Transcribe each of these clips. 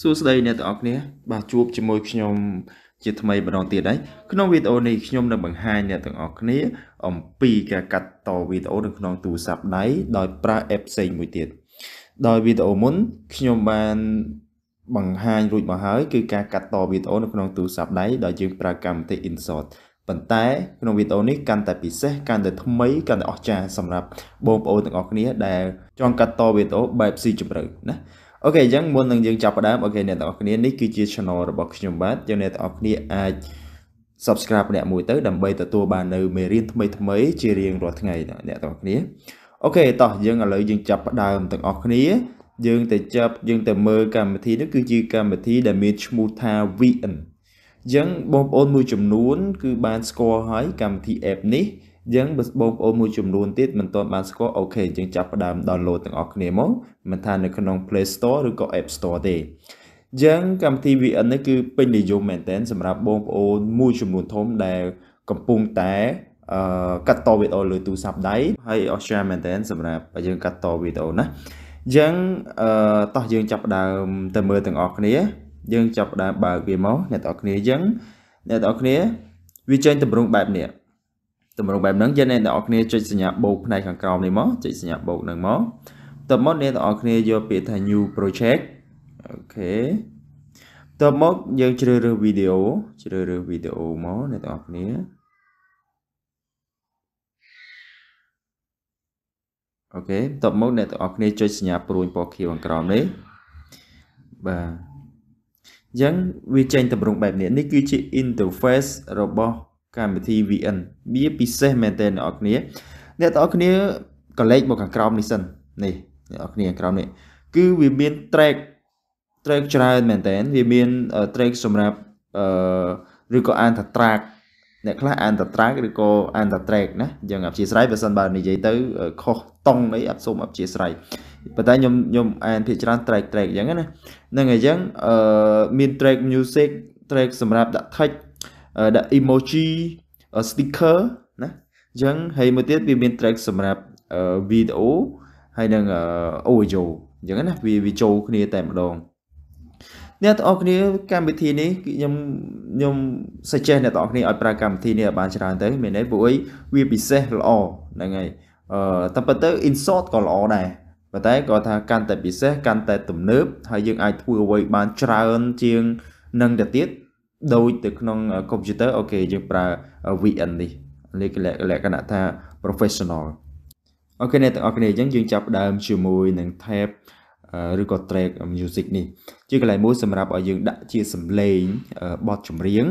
សួស្តីអ្នកទាំងអស់គ្នា បាទជួបជាមួយខ្ញុំជាថ្មីម្ដងទៀតហើយក្នុងវីដេអូនេះខ្ញុំនឹងបង្ហាញអ្នកទាំងអស់គ្នា អំពីការកាត់តវីដេអូនៅក្នុងទូរស័ព្ទដៃដោយប្រើ app ផ្សេងមួយទៀតដោយវីដេអូមុនខ្ញុំបានបង្ហាញរួចមកហើយគឺការកាត់តវីដេអូនៅក្នុងទូរស័ព្ទដៃ ដោយយើងប្រើកម្មវិធី Insert ប៉ុន្តែ ក្នុងវីដេអូនេះកាន់តែ ពិសេសកាន់តែថ្មីកាន់តែអស្ចារ្យសម្រាប់បងប្អូនទាំងអស់គ្នាដែលចង់កាត់តវីដេអូបែបស៊ីជម្រៅណាអូខេអញ្ចឹងមុននឹងយើងចាប់ផ្ដើមអូខេអ្នកទាំងអស់គ្នានេះគឺជា channel របស់ខ្ញុំបាទយើងអ្នកទាំងអស់គ្នាអាច subscribe ម្នាក់មួយទៅដើម្បីទទួលបាននៅមេរៀនថ្មីថ្មីជារៀងរាល់ថ្ងៃអ្នកទាំងអស់គ្នាអូខេតោះយើងឥឡូវយើងចាប់ផ្ដើមទាំងអស់គ្នាយើងទៅចាប់យើងទៅមើលកម្មវិធីនេះគឺជាកម្មវិធីដែលមានឈ្មោះថា VN អញ្ចឹងបងប្អូនមួយចំនួន គឺបានស្គាល់ហើយកម្មវិធី app នេះយើងបងប្អូនមួយចំនួនទៀតមិនទាន់បានស្គាល់អូខេយើងចាប់ផ្ដើម download ទាំងអស់គ្នាមកមិនថានៅក្នុង Play Store ឬក៏ App Store ទេយើង កម្មវិធី VN នេះគឺពេញនិយមមែនទែនសម្រាប់បងប្អូនមួយចំនួនធំដែល កំពុងតែអឺកាត់តវីដេអូលើទូរស័ព្ទដៃហើយអស្ចារ្យមែនទែនសម្រាប់យើងកាត់តវីដេអូណាយើងអឺតោះយើងចាប់ដើមទៅមើលទាំងអស់គ្នាយើងចាប់ដើមបើកវាមកអ្នកទាំងអស់គ្នាយើង អ្នកទាំងអស់គ្នាវាចេញតម្រងបែបនេះតម្រងបែបហ្នឹងយើងអ្នកទាំងអស់គ្នាចុចសញ្ញាបូកផ្នែកខាងក្រោមនេះមកចុចសញ្ញាបូកហ្នឹងមកតបមកអ្នកទាំងអស់គ្នាយកពាក្យថា new project អូខេតបមកយើងជ្រើសរើសវីដេអូជ្រើសរើសវីដេអូមកអ្នកទាំងអស់គ្នាអូខេតបមកអ្នកទាំងអស់គ្នាចុចសញ្ញាព្រួញពណ៌ខៀវខាងក្រោមនេះបាទអញ្ចឹងវាចេញតម្រងបែបនេះនេះគឺជា interface របស់កម្មវិធី VN វាពិសេសមែនទែនអ្នកនរគ្នាអ្នកនរគ្នាក៏លេខមកខាងក្រោមនេះសិននេះអ្នកនរគ្នាក្រោមនេះគឺវាមាន track track ច្រើនមែនតើវាមាន track សម្រាប់អឺឬក៏អានថា track អ្នកខ្លះអានថា track ឬក៏អានថា track ណាយ៉ាងអព្យាស្រ័យបើសិនបើនិយាយទៅ ខុសតង់អីអត់សូមអព្យាស្រ័យប៉ុន្តែខ្ញុំខ្ញុំអានភាគច្រើន track track អញ្ចឹងណាហ្នឹងហើយអញ្ចឹងអឺមាន track music track សម្រាប់ដាក់ text ដាក់ emoji sticker ណាអញ្ចឹងហើយមួយទៀតវាមាន track សម្រាប់ video ហើយនឹង audio អញ្ចឹងណាវាវាចូលគ្នាតែម្ដង អ្នកទាំងអស់គ្នាកម្មវិធីនេះខ្ញុំខ្ញុំ suggest អ្នកទាំងអស់គ្នាឲ្យប្រើកម្មវិធីនេះឲ្យបានច្រើនទៅមានន័យពួកអីវាពិសេសល្អហ្នឹងហើយអឺតែប៉ុន្តែ insert ក៏ល្អដែរប៉ុន្តែគាត់ថាកាន់តែពិសេសកាន់តែ ទំនើបហើយយើងអាចធ្វើអ្វីបានច្រើន ជាងនឹងទៅទៀតដូចទៅក្នុង computer អូខេយើងប្រើ VN នេះលក្ខណៈថា professional អូខេអ្នកទាំងអស់គ្នាអញ្ចឹងយើងចាប់ដើមជាមួយនឹង tab ឬក៏ track music នេះជាកន្លែងមួយសម្រាប់ឲ្យយើងដាក់ជាសំឡេងបទចម្រៀង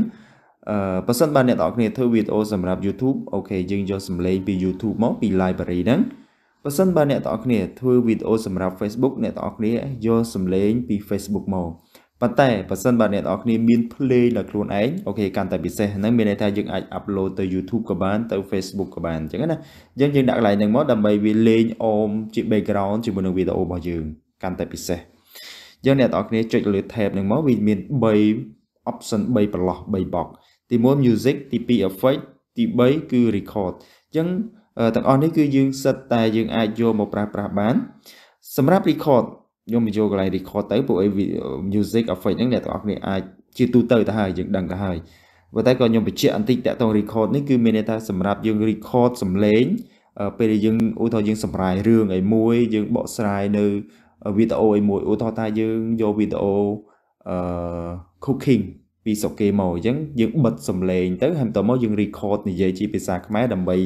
អឺបើសិនបាទអ្នកទាំងអស់គ្នាធ្វើវីដេអូសម្រាប់ YouTube អូខេយើងយកសំឡេងពី YouTube មកពី library ហ្នឹងបើសិនបាទអ្នកទាំងអស់គ្នាធ្វើវីដេអូសម្រាប់ Facebook អ្នកទាំងអស់គ្នាយកសំឡេងពី Facebook មកប៉ុន្តែបើសិនបើអ្នកនរគ្នាមានភ្លេងដល់ខ្លួនឯងអូខេកាន់តែពិសេសហ្នឹងមានន័យថាយើងអាចអាប់ឡូតទៅ YouTube ក៏បានទៅ Facebook ក៏បានអញ្ចឹងណាអញ្ចឹងយើងដាក់កន្លែងហ្នឹងមកដើម្បីវាលេងអមជា background ជាមួយនឹងវីដេអូរបស់យើង កាន់តែពិសេសអញ្ចឹងអ្នកនរគ្នាចុចលើ tab ហ្នឹងមកវាមាន3 option 3ប្រឡោះ3 box ទី1 music ទី2 effect ទី3គឺ record អញ្ចឹងទាំងអស់នេះគឺយើងសិតតែយើងអាចយកមកប្រើប្រាស់បាន សម្រាប់ record ខ្ញុំមកយកកន្លែង record ទៅពួកអី music effect ហ្នឹងអ្នកទាំងអស់គ្នាអាចជាទូទៅទៅហើយយើងដឹងទៅហើយប៉ុន្តែក៏ខ្ញុំបញ្ជាក់បន្តិចតាក់ទង record នេះគឺមានន័យថាសម្រាប់យើង record សំឡេងពេលដែលយើងឧទាហរណ៍យើងសម្រាយរឿងអីមួយយើងបកស្រាយនៅវីដេអូអីមួយឧទាហរណ៍ថាយើងយកវីដេអូអឺ cooking ពីសុកគេមកអញ្ចឹងយើងបិទសំឡេងទៅហើយបន្តមកយើង record និយាយជាភាសាខ្មែរដើម្បី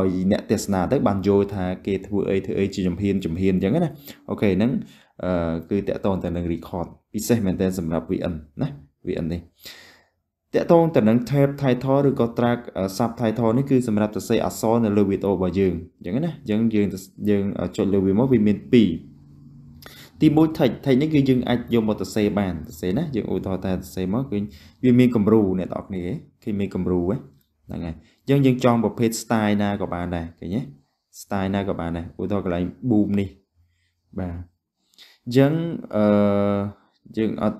ឲ្យអ្នកទេសនាទៅបានយល់ថាគេធ្វើអីធ្វើអីជាជំហានជំហានអញ្ចឹងណាអូខេហ្នឹងគឺតកតងទៅនឹង record ពិសេសមែនទែនសម្រាប់ VN ណា VN នេះតកតងទៅនឹង tab title ឬក៏ track sub title នេះគឺសម្រាប់សរសេរអក្សរនៅលើវីដេអូរបស់យើងអញ្ចឹងណាយើងយើងយើងចុចលើវាមកវាមាន2ទីមួយ text text នេះគឺយើងអាចយកមកសរសេរបានសរសេរណាយើងឧទាហរណ៍ថាសរសេរមកគឺវាមានគំរូអ្នកនរគ្នាគេមានគំរូហ្នឹងហើយអញ្ចឹងយើងចង់ប្រភេទ style ណាក៏បានដែរឃើញទេ style ណាក៏បានដែរឧទាហរណ៍កន្លែង boom នេះបាទអញ្ចឹងអឺយើងអត់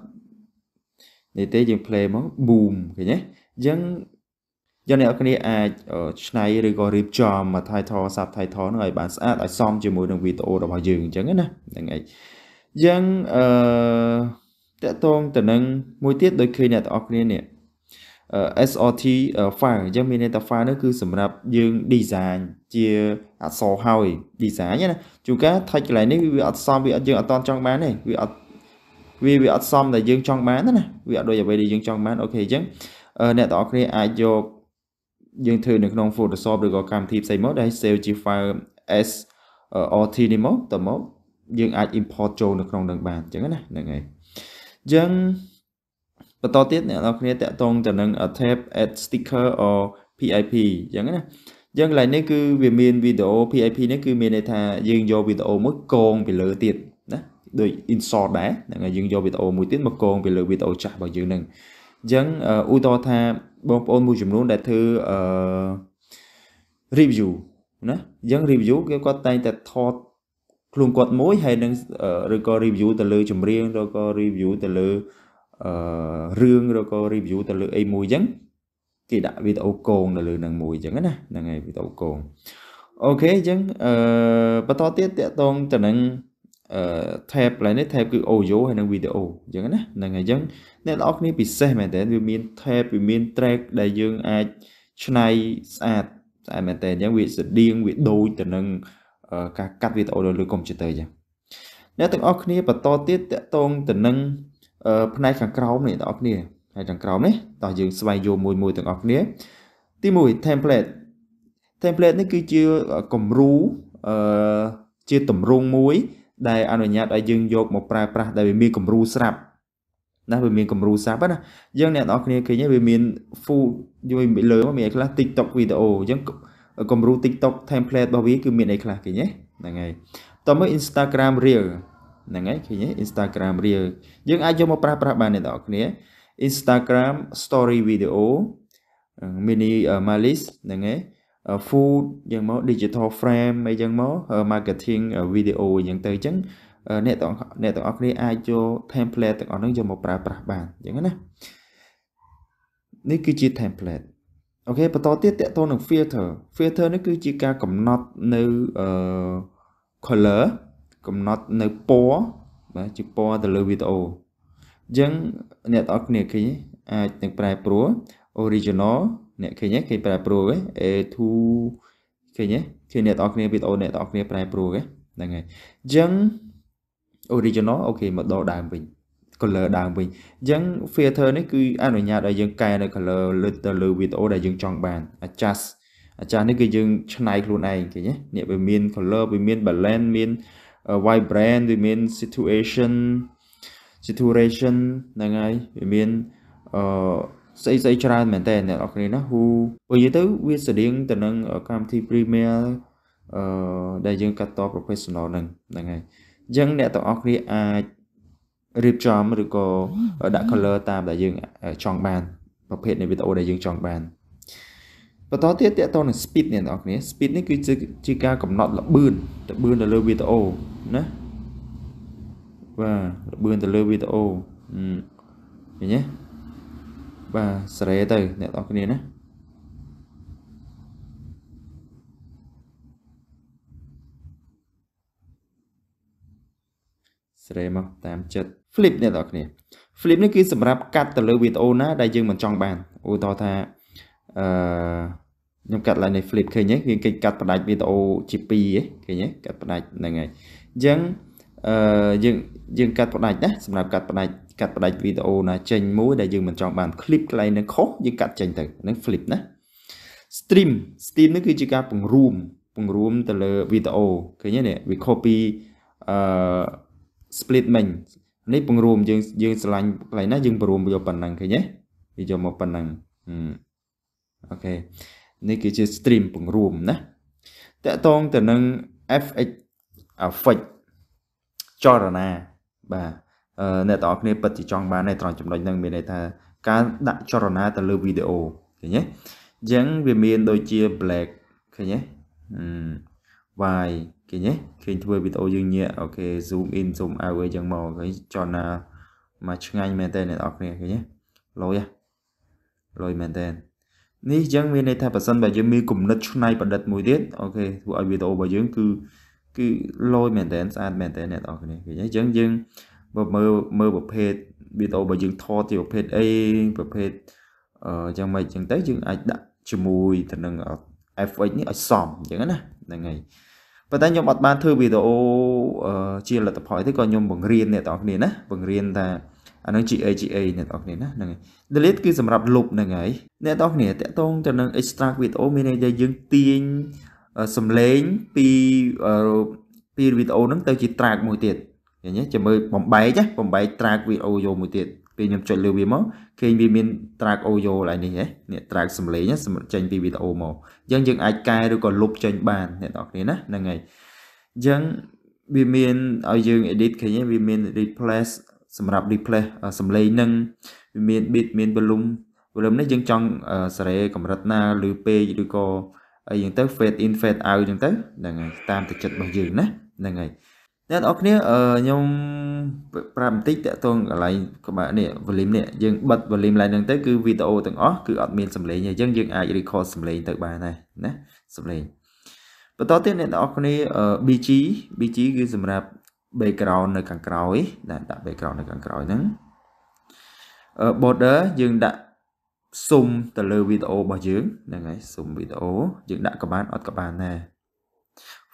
នេះទេយើង play មក boom ឃើញទេអញ្ចឹងយកអ្នកនរគ្នាអាចឆ្នៃឬក៏រៀបចំមក title subtitle ហ្នឹងឲ្យ បានស្អាតឲ្យសមជាមួយនឹងវីដេអូរបស់យើងអញ្ចឹងណាហ្នឹងឯងអញ្ចឹងអឺតកតងទៅនឹងមួយទៀតដូចឃើញអ្នកនរគ្នានេះ SRT file អញ្ចឹងមានន័យថា file នោះគឺសម្រាប់យើង design ជាអក្សរហើយ design ណាជួនកាលថៃកន្លែងនេះវាអត់សមវាអត់យើងអត់តន់ចង់បានទេវាអត់វាវាអត់សមដែលយើងចង់បានណាវាអត់ដូចអ្វីដែលយើងចង់បានអូខេអញ្ចឹងអ្នកទាំងអស់គ្នាអាចយកយើងធ្វើនៅក្នុង Photoshop ឬក៏កម្មវិធីផ្សេងមកដែល save ជា file SRT នេះមកតមកយើងអាច import ចូលនៅក្នុងនឹងបានអញ្ចឹងណាហ្នឹងហើយអញ្ចឹងបន្តទៀតអ្នកនរគ្នាតាក់ទងទៅនឹង tab add sticker or PIP អញ្ចឹងណាយើងកន្លែងនេះគឺវាមានវីដេអូ PIP នេះគឺមានន័យថា យើងយកវីដេអូមួយកងពីលើទៀតណាដូច insert ដែរហ្នឹងហើយយើងយកវីដេអូមួយទៀតមកកងពីលើវីដេអូចាស់របស់យើងហ្នឹងអញ្ចឹងឧទាហរណ៍ថាបងប្អូនមួយចំនួនដែលធ្វើអឺ review ណាអញ្ចឹង review គេគាត់តែងតែថតខ្លួនគាត់មួយហើយនឹងឬក៏ review ទៅលើចម្រៀងឬក៏ review ទៅលើរឿងឬក៏ review ទៅលើអីមួយអញ្ចឹងគេដាក់វីដេអូកងនៅលើនឹងមួយអញ្ចឹងណាហ្នឹងហើយវីដេអូកងអូខេអញ្ចឹងអឺបន្តទៀតតកតងទៅនឹងអឺ tab ឡើយនេះ tab គឺ audio ហើយនិង video អញ្ចឹងណាហ្នឹងហើយអញ្ចឹងអ្នកនរគ្នាពិសេសមែនតើវាមាន tab វាមាន track ដែលយើងអាចឆ្នៃស្អាតស្អាតមែនតើអញ្ចឹងវាស្តៀងវាដូចទៅនឹងការកាត់វីដេអូនៅលើកុំព្យូទ័រអញ្ចឹងអ្នកទាំងអស់គ្នាបន្តទៀតតកតងទៅនឹងផ្នែកខាងក្រោមនេះបងប្អូនគ្នាផ្នែកខាងក្រោមនេះតោះយើងស្វែងយល់មួយមួយទាំងអស់គ្នា ទី1 template template នេះគឺជាគំរូអឺជាតម្រងមួយ ដែលអនុញ្ញាតឲ្យយើងយកមកប្រើប្រាស់ដែលវាមានគំរូស្រាប់ណាវាមានគំរូសាប់ណាយើង អ្នកនរគ្នាឃើញវាមាន full យល់លើមកមានអីខ្លះ TikTok វីដេអូអញ្ចឹងគំរូ TikTok template របស់វាគឺមានអីខ្លះឃើញទេហ្នឹងហើយតោះមើល Instagram Reel ហ្នឹងហើយឃើញទេ Instagram Reel យើងអាចយកមកប្រើប្រាស់បានអ្នកនរគ្នា Instagram Story Video Mini Malice ហ្នឹងហើយ food យ៉ាងមក digital frame អីយ៉ាងមក marketing video យ៉ាងទៅអញ្ចឹង អ្នកទាំងអ្នកទាំងអស់គ្នាអាចយក template ទាំងអស់ហ្នឹងយកមកប្រើប្រាស់បានអញ្ចឹងណានេះគឺជា template អូខេបន្តទៀតតកតនឹង filter filter នេះគឺជាការកំណត់ នៅ color កំណត់នៅពណ៌បាទជាពណ៌ទៅលើវីដេអូអញ្ចឹងអ្នកទាំងអស់គ្នាឃើញអាចនឹងប្រែប្រួល original អ្នកឃើញគេប្រែប្រួលឯ A2 ឃើញទេឃើញអ្នកទាំងអស់គ្នាវីដេអូអ្នកទាំងអស់គ្នាប្រែប្រួលហ្នឹងហើយអញ្ចឹង original អូខេមកដល់ដើមវិញ color ដើមវិញអញ្ចឹង filter នេះគឺអនុញ្ញាតឲ្យយើងកែនៅ color លើទៅលើវីដេអូដែលយើងចង់បាន adjust អាចារ្យនេះគឺយើងឆ្នៃខ្លួនឯងឃើញទេនេះវាមាន color វាមាន balance មាន vibrant វាមាន situation situation ហ្នឹងហើយវាមានអឺស្អីស្អីច្រើនមែនតើអ្នកនរគ្នាណាហូព្រោះនិយាយទៅវាស្រដៀងទៅនឹងកម្មវិធី Premiere អឺដែលយើងកាត់ត professional ហ្នឹងហ្នឹងហើយអញ្ចឹងអ្នកទាំងអស់គ្នាអាចរៀបចំឬក៏ដាក់ color តាមដែលយើងចង់បានប្រភេទនៃវីដេអូដែលយើងចង់បានបន្តទៀតតកតនឹង speed នេះអ្នកនរគ្នា speed នេះគឺជាការកំណត់លបឿនលបឿនទៅលើវីដេអូណាបាទលបឿនទៅលើវីដេអូឃើញទេបាទសេរីទៅអ្នកនរគ្នាណាសេរីមកតាមចិត្ត flip អ្នកនរគ្នា flip នេះគឺសម្រាប់កាត់ទៅលើវីដេអូណា ដែលយើងមិនចង់បានឧទាហរណ៍ថាអឺខ្ញុំកាត់ឡើងនេះ flip ឃើញទេវាគេកាត់ផ្ដាច់វីដេអូជា2ឃើញទេកាត់ផ្ដាច់ហ្នឹងហើយអញ្ចឹងអឺយើងយើងកាត់ផ្ដាច់ណាសម្រាប់កាត់ផ្ដាច់កាត់ផ្ដាច់វីដេអូណាចេញមួយដែលយើងមិនចង់បាន clip កន្លែងនឹងខុសយើងកាត់ចេញទៅហ្នឹង flip ណា stream stream នេះគឺជាការពង្រួម ពង្រួមទៅលើវីដេអូឃើញទេនេះ we copy អឺ split main នេះពង្រួមយើងយើងស្រឡាញ់កន្លែងណាយើងពង្រួមយកប៉ុណ្ណឹងឃើញទេវាយកមកប៉ុណ្ណឹងអូខេនេះគឺជា stream បង្រួមណាតកតងទៅនឹង fx fix ចលនាបាទអ្នកទាំងអស់គ្នាពិតជាចង់បានតែត្រង់ចំណុចហ្នឹងមានន័យថាការ ដាក់ចលនាទៅលើវីដេអូឃើញទេអញ្ចឹងវាមានដូចជា black ឃើញទេអឺ y ឃើញទេឃើញធ្វើវីដេអូយើងញាក់អូខេ zoom in zoom out អីចឹងមកឃើញចលនាមកឆ្ងាញ់មែនតើអ្នកទាំងអស់គ្នាឃើញទេលយលយមែនតើនេះអញ្ចឹងមានន័យថាប្រសិនបើយើងមានគំនិតឆ្នៃប្រឌិតមួយទៀតអូខេធ្វើឲ្យវីដេអូរបស់យើង គឺគឺលយមែនតើស្អាតមែនតើអ្នកនរគ្នាឃើញអញ្ចឹងយើងបើមើលមើលប្រភេទវីដេអូរបស់យើងថតជាប្រភេទអីប្រភេទអឺយ៉ាងម៉េចអញ្ចឹងទៅយើងអាចដាក់ជាមួយទៅនឹង FX នេះឲ្យសមអញ្ចឹងណាហ្នឹងហើយប៉ុន្តែខ្ញុំអត់បានធ្វើវីដេអូជាលទ្ធផលទេក៏ខ្ញុំបង្រៀនអ្នកនរគ្នាណាបង្រៀនថាអានឹង GAGA អ្នកនរគ្នាណាហ្នឹងហើយ delete គឺសម្រាប់លុបហ្នឹងហើយអ្នកនរគ្នាតកតងទៅនឹង extract video មានន័យថាយើងទាញសំឡេងពីពីវីដេអូហ្នឹងទៅជា track មួយទៀតឃើញទេចាំមើលបំបែកណាបំបែក track វីដេអូយកមួយទៀតពេលខ្ញុំចុចលើវាមកឃើញវាមាន track audio ឡើយនេះហ៎នេះ track សំឡេងណាសម្រាប់ចេញ ពីវីដេអូមកអញ្ចឹងយើងអាចកែឬក៏លុបចេញបានអ្នកនរគ្នាណាហ្នឹងហើយអញ្ចឹងវាមានឲ្យយើង edit ឃើញវាមាន replace សម្រាប់ replace សំឡេងនឹងវាមាន beat មាន volume volume នេះយើងចង់សារ៉េកម្រិតណាឬពេកឬក៏អីយ៉ាងទៅ fade in fade out អញ្ចឹងទៅហ្នឹងហើយតាមទឹកចិត្តរបស់យើងណាហ្នឹងហើយអ្នកនរគ្នាខ្ញុំប្រាប់បន្តិចតកតងកន្លែងក្បាលនេះ volume នេះយើងបិទ volume ឡើងហ្នឹងទៅគឺវីដេអូទាំងអស់គឺអត់មានសំឡេងទេអញ្ចឹងយើងអាច record សំឡេងទៅបានដែរណាសំឡេងបន្តទៀតអ្នកនរគ្នា BG BG គឺសម្រាប់ background នៅខាងក្រោយណាដាក់ background នៅខាងក្រោយហ្នឹង border យើងដាក់ស៊ុំទៅលើវីដេអូរបស់យើងហ្នឹងហើយស៊ុំវីដេអូយើងដាក់កបានអត់កបានណា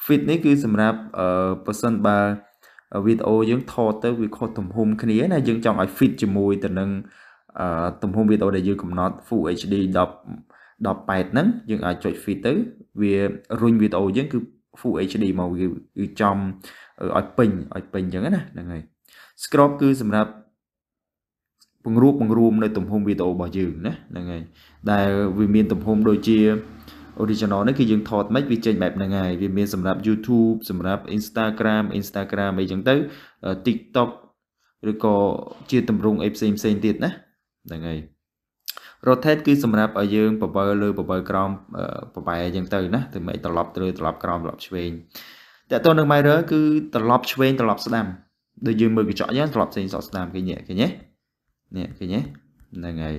fit នេះគឺសម្រាប់អឺប៉ះសិនបើវីដេអូយើងថតទៅវាខុសទំហំគ្នាណាយើងចង់ឲ្យ fit ជាមួយទៅនឹងអឺទំហំវីដេអូដែលយើងកំណត់ Full HD 10 18ហ្នឹងយើងអាចចុច fit ទៅវារុញវីដេអូយើងគឺ Full HD មកគឺចំឲ្យពេញឲ្យពេញអញ្ចឹងណាហ្នឹងហើយ scrub គឺសម្រាប់បង្រួបបង្រួមនៅ ទំហំវីដេអូរបស់យើងណាហ្នឹងហើយដែល វាមានទំហំដូចជា original នេះគឺយើងថតមិនវាចេញបែបហ្នឹងហើយវាមានសម្រាប់ YouTube សម្រាប់ Instagram Instagram អីចឹងទៅ TikTok ឬក៏ជាទម្រង់អីផ្សេងផ្សេងទៀតណាហ្នឹងហើយ rotate គឺសម្រាប់ឲ្យយើងបបើលើបបើក្រោមបបែអញ្ចឹងទៅ ណាទៅមិនត្រឡប់ទៅត្រឡប់ក្រោមត្រឡប់ឆ្វេងតើតើនឹង mirror គឺត្រឡប់ឆ្វេងត្រឡប់ស្ដាំដូចយើងមើលកញ្ចក់យ៉ាងត្រឡប់ផ្សេងសក់ស្ដាំគេញ៉ែគេញ៉ែនេះគេញ៉ែហ្នឹងហើយ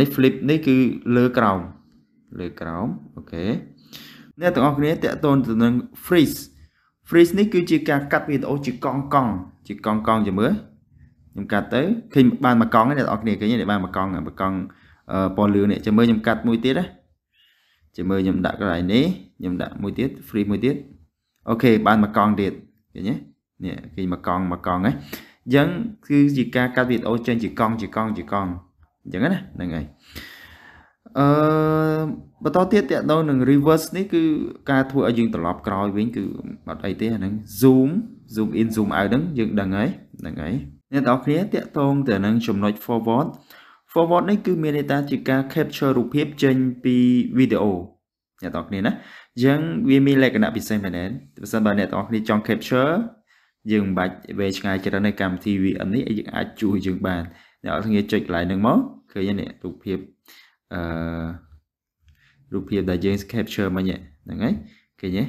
នេះ flip នេះគឺលើក្រោមលើក្រោមអូខេអ្នកទាំងអស់គ្នាតើតើទៅនឹង freeze freeze នេះគឺជាការកាត់វីដេអូជាកង់កង់ជាកង់កង់ជាមើលខ្ញុំកាត់ទៅឃើញបានមួយកង់អ្នកទាំងអស់គ្នាឃើញបានមួយកង់មួយកង់ពណ៌លឿងនេះចាំមើលខ្ញុំកាត់មួយទៀតណាចាំមើលខ្ញុំដាក់កន្លែងនេះខ្ញុំដាក់មួយទៀត free មួយទៀតអូខេបានមួយកង់ទៀតឃើញទេនេះគេមួយកង់មួយកង់ហ៎អញ្ចឹងគឺជាការកាត់វីដេអូចេញជាកង់ជាកង់ជាកង់អញ្ចឹងណាហ្នឹងហើយអឺបន្តទៀតតទៅនឹង reverse នេះគឺការធ្វើឲ្យយើងត្រឡប់ក្រោយវិញ គឺអត់អីទេអាហ្នឹង zoom zoom in zoom out ហ្នឹងយើងដឹងហើយហ្នឹងហើយអ្នកនរគ្នាតកតងទៅនឹងចំណុច forward forward នេះគឺមានន័យថាជាការ capture រូបភាពចេញពី video អ្នកនរគ្នាណាអញ្ចឹងវាមានលក្ខណៈពិសេសមែនទេបើសិនបើអ្នកទាំងអស់គ្នាចង់ capture យើងមិនបាច់វេឆ្ងាយច្រើននៅកម្មវិធី VN នេះយើងអាចជួយយើងបានអ្នកទាំងគ្នាចុចកន្លែងហ្នឹងមកឃើញនេះរូបភាពអឺរូបភាពដែលយើង capture មិញហ្នឹងហើយឃើញទេ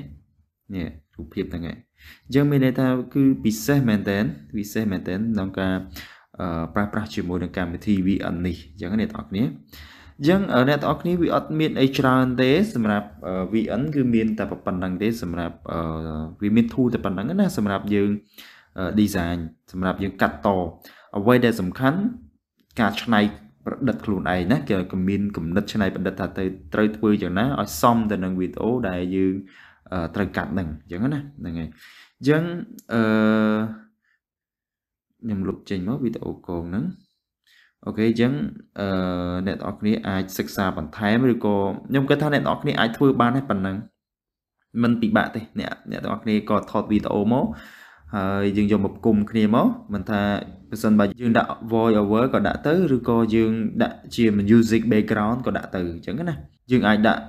នេះរូបភាពហ្នឹងហើយអញ្ចឹងមានន័យថាគឺពិសេសមែនតើពិសេសមែនតើក្នុងការប្រើប្រាស់ជាមួយនឹងកម្មវិធី VN នេះអញ្ចឹងអ្នកទាំងអស់គ្នាអញ្ចឹងអ្នកទាំងអស់គ្នាវាអត់មានអីច្រើនទេសម្រាប់ VN គឺមាន តែប៉ុណ្្នឹងទេសម្រាប់វាមាន tool តែប៉ុណ្្នឹងណាសម្រាប់យើង design សម្រាប់យើងកាត់តអ្វីដែលសំខាន់ការច្នៃប្រឌិតខ្លួនឯងណាគេក៏មានគំនិតច្នៃប្រឌិតថាទៅត្រូវធ្វើយ៉ាងណាឲ្យសមទៅនឹងវីដេអូដែលយើងត្រូវកាត់ហ្នឹងអញ្ចឹងណាហ្នឹងហើយអញ្ចឹងអឺខ្ញុំលុបចេញមកវីដេអូកងហ្នឹងអូខេអញ្ចឹងអឺអ្នកទាំងអស់គ្នាអាចសិក្សាបន្ថែមឬក៏ខ្ញុំគិតថាអ្នកទាំងអស់គ្នាអាចធ្វើបានតែប៉ុណ្ណឹងมันពិបាកទេ អ្នកអ្នកទាំងអស់គ្នាក៏ថតវីដេអូមកហើយយើងយកមកគុំ គ្នាមកមិនថាបើសិនបើយើងដាក់ voice over ក៏ដាក់ទៅឬក៏យើងដាក់ជា music background ក៏ដាក់ទៅអញ្ចឹងណាយើងអាចដាក់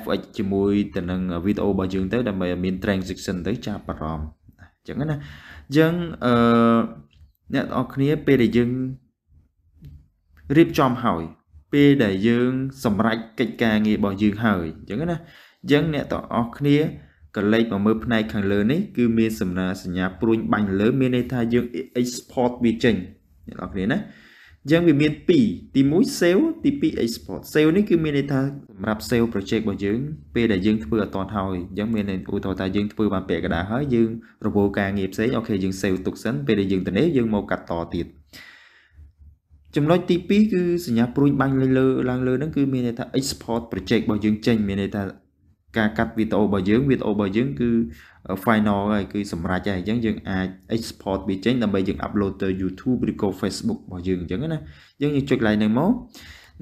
FX ជាមួយទៅនឹងវីដេអូរបស់យើងទៅ ដើម្បីឲ្យមាន transition ទៅចាប់អារម្មណ៍អញ្ចឹងណាអញ្ចឹងអឺអ្នកនរគ្នាពេលដែលយើងរៀបចំហើយពេលដែលយើង សម្រេចកិច្ចការងាររបស់យើងហើយអញ្ចឹងណាអញ្ចឹងអ្នកទាំងអស់គ្នាក៏លេខមកមើលផ្នែកខាងលើនេះគឺមានសំណាសញ្ញាព្រួញបាញ់លើមានន័យថាយើង export វាចេញអ្នកនរគ្នាណាអញ្ចឹងវាមាន2ទី1 sale ទី2 export sale នេះគឺមានន័យថាសម្រាប់ sale project របស់យើងពេលដែលយើងធ្វើអត់តាន់ហើយអញ្ចឹងមានឧទាហរណ៍ថាយើងធ្វើបានពាក់កណ្ដាលហើយយើងរវល់ការងារផ្សេងអូខេយើង sale ទុកសិនពេលដែលយើងទៅនេះយើងមកកាត់តទៀតចំណុចទី2គឺសញ្ញាព្រួយបាញ់លើលើឡើងលើហ្នឹងគឺមានន័យថា export project របស់យើងចេញមានន័យថា ការកាត់វីដេអូរបស់យើងវីដេអូរបស់យើង គឺ final ហើយគឺសម្រេចហើយអញ្ចឹងយើងអាច export វាចេញដើម្បីយើង upload ទៅ YouTube ឬក៏ Facebook របស់យើងអញ្ចឹងណាយើងយើងចុច line ហ្នឹងមក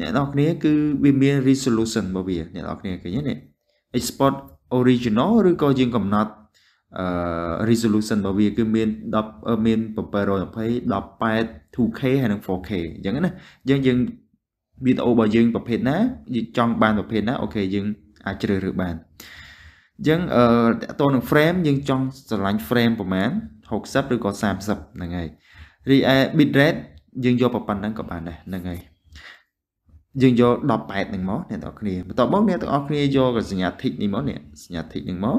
អ្នកនរគ្នា គឺវាមាន resolution របស់វាអ្នកនរគ្នាឃើញទេ export original ឬក៏យើងកំណត់ resolution របស់វាគឺមាន10មាន720 18 2K ហើយនិង 4K អញ្ចឹងណាអញ្ចឹងយើងវីដេអូរបស់យើងប្រភេទណាយើងចង់បានប្រភេទណាអូខេយើងអាចជ្រើសរើសបានអញ្ចឹងអឺតទៅនឹង frame យើងចង់ស្រឡាញ់ frame ប្រមាណ60ឬក៏30ហ្នឹងហើយរីឯ bit rate យើងយកប៉ុណ្ណឹងក៏បានដែរហ្នឹងហើយយើងយក18ហ្នឹងមកអ្នកទាំងអស់គ្នាបន្ទាប់មកអ្នកទាំងអស់គ្នាយកសញ្ញា tick នេះមកនេះសញ្ញា tick ហ្នឹងមក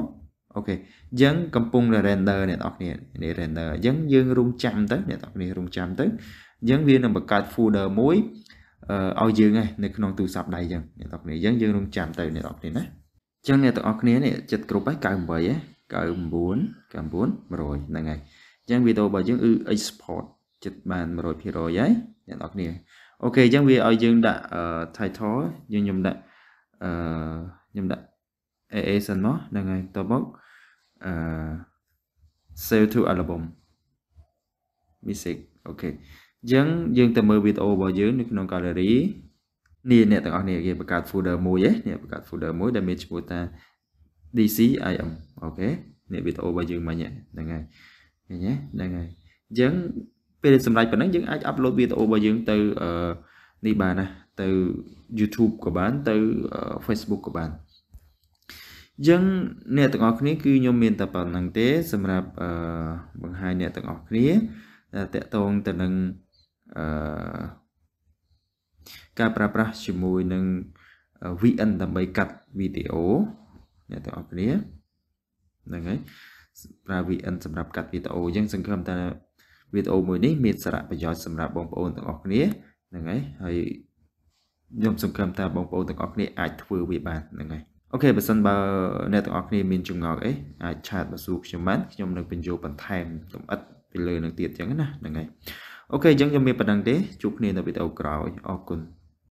អូខេអញ្ចឹងកំពុងតែ render អ្នកនរគ្នានេះ render អញ្ចឹងយើងរងចាំទៅអ្នកនរគ្នារងចាំទៅអញ្ចឹងវានឹងបង្កើត folder មួយឲ្យយើងឯងនៅក្នុងទូរស័ព្ទដៃអញ្ចឹងអ្នកនរគ្នាអញ្ចឹងយើងរងចាំទៅអ្នកនរគ្នាណាអញ្ចឹងអ្នកទាំងអស់គ្នានេះចិត្តគ្រប់ហើយ98ហ៎99 99 100ហ្នឹងហើយអញ្ចឹងវីដេអូរបស់យើងគឺ export ចិត្តបាន100%ហើយអ្នកនរគ្នាអូខេអញ្ចឹងវាឲ្យយើងដាក់ title យើងខ្ញុំដាក់អឺខ្ញុំដាក់ AA សិនមកហ្នឹងហើយតបមកអឺ save to album music អូខេអញ្ចឹងយើងទៅមើលវីដេអូរបស់យើងនៅក្នុង gallery នេះអ្នកទាំងអស់នេះគេបង្កើត folder មួយឯងបង្កើត folder មួយដែលមានឈ្មោះថា DCIM អូខេនេះវីដេអូរបស់យើងមិញហ្នឹងហើយឃើញទេហ្នឹងហើយអញ្ចឹងពេលសម្រាប់ប៉ុណ្ណឹងយើងអាចអាប់ឡូតវីដេអូរបស់យើងទៅនេះបានណា ទៅ YouTube ក៏បាន ទៅ Facebook ក៏បានចឹងអ្នកទាំងអស់គ្នាគឺខ្ញុំមានតែប៉ុណ្្នឹងទេសម្រាប់អឺបង្ហាញអ្នកទាំងអស់គ្នាតកតងទៅនឹងអឺការប្រើប្រាស់ជាមួយនឹង VN ដើម្បីកាត់វីដេអូអ្នកទាំងអស់គ្នាហ្នឹងហើយប្រើ VN សម្រាប់កាត់វីដេអូអញ្ចឹងសង្ឃឹមថាវីដេអូមួយនេះមានសារៈប្រយោជន៍សម្រាប់បងប្អូនទាំងអស់គ្នាហ្នឹងហើយហើយខ្ញុំសង្ឃឹមថាបងប្អូនទាំងអស់គ្នាអាចធ្វើវាបានហ្នឹងហើយអូខេបើសិនបើអ្នកទាំងអស់គ្នាមានចម្ងល់អីអាចឆាតមកសួរខ្ញុំបានខ្ញុំនឹងបញ្យល់បន្ថែមលម្អិតពីលើនឹងទៀតអញ្ចឹងណាហ្នឹងហើយអូខេអញ្ចឹងខ្ញុំមានប៉ុណ្ណឹងទេជួបគ្នានៅវីដេអូក្រោយអរគុណ